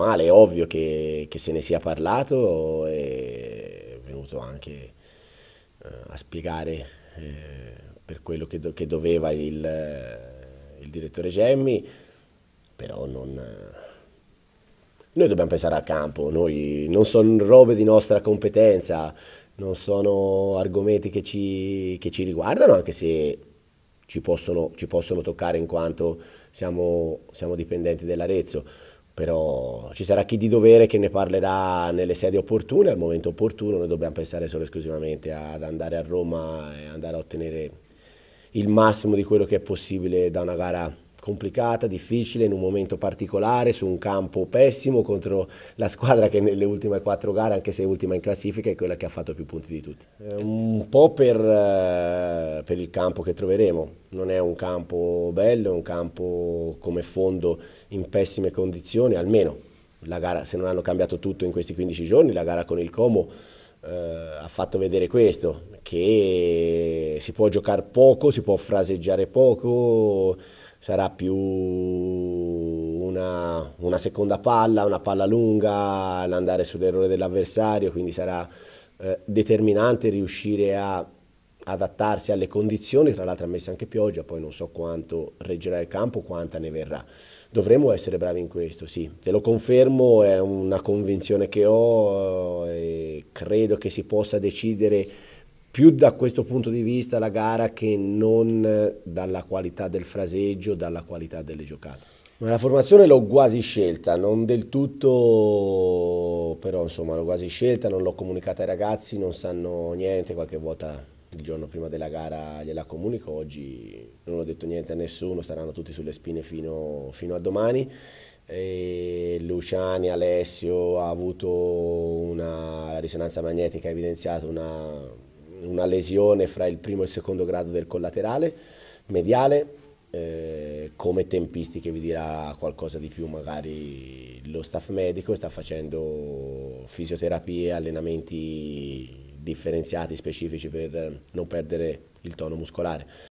male, è ovvio che, che se ne sia parlato e è venuto anche eh, a spiegare eh, per quello che, do, che doveva il, eh, il, direttore Gemmi, però non... Eh, noi dobbiamo pensare al campo, noi non sono robe di nostra competenza, non sono argomenti che ci, che ci riguardano, anche se ci possono, ci possono, toccare in quanto siamo, siamo dipendenti dell'Arezzo però ci sarà chi di dovere che ne parlerà nelle sedi opportune, al momento opportuno, noi dobbiamo pensare solo e esclusivamente ad andare a Roma e andare a ottenere il massimo di quello che è possibile da una gara complicata, difficile, in un momento particolare, su un campo pessimo contro la squadra che nelle ultime quattro gare, anche se ultima in classifica, è quella che ha fatto più punti di tutti. Eh, eh, un po' per, eh, per il campo che troveremo, non è un campo bello, è un campo come fondo in pessime condizioni, almeno la gara, se non hanno cambiato tutto in questi 15 giorni, la gara con il Como eh, ha fatto vedere questo, che si può giocare poco, si può fraseggiare poco, sarà più una, una seconda palla, una palla lunga, l'andare sull'errore dell'avversario, quindi sarà eh, determinante riuscire a adattarsi alle condizioni, tra l'altro ha messo anche pioggia, poi non so quanto reggerà il campo, quanta ne verrà. Dovremmo essere bravi in questo, sì, te lo confermo, è una convinzione che ho eh, e credo che si possa decidere più da questo punto di vista la gara che non dalla qualità del fraseggio, dalla qualità delle giocate. La formazione l'ho quasi scelta, non del tutto, però insomma l'ho quasi scelta, non l'ho comunicata ai ragazzi, non sanno niente, qualche volta il giorno prima della gara gliela comunico, oggi non ho detto niente a nessuno, staranno tutti sulle spine fino, fino a domani. E Luciani Alessio ha avuto una risonanza magnetica, ha evidenziato una, una, lesione fra il primo e il secondo grado del collaterale mediale. Eh, come tempistiche vi dirà qualcosa di più magari lo staff medico sta facendo fisioterapie, allenamenti differenziati, specifici per non perdere il tono muscolare.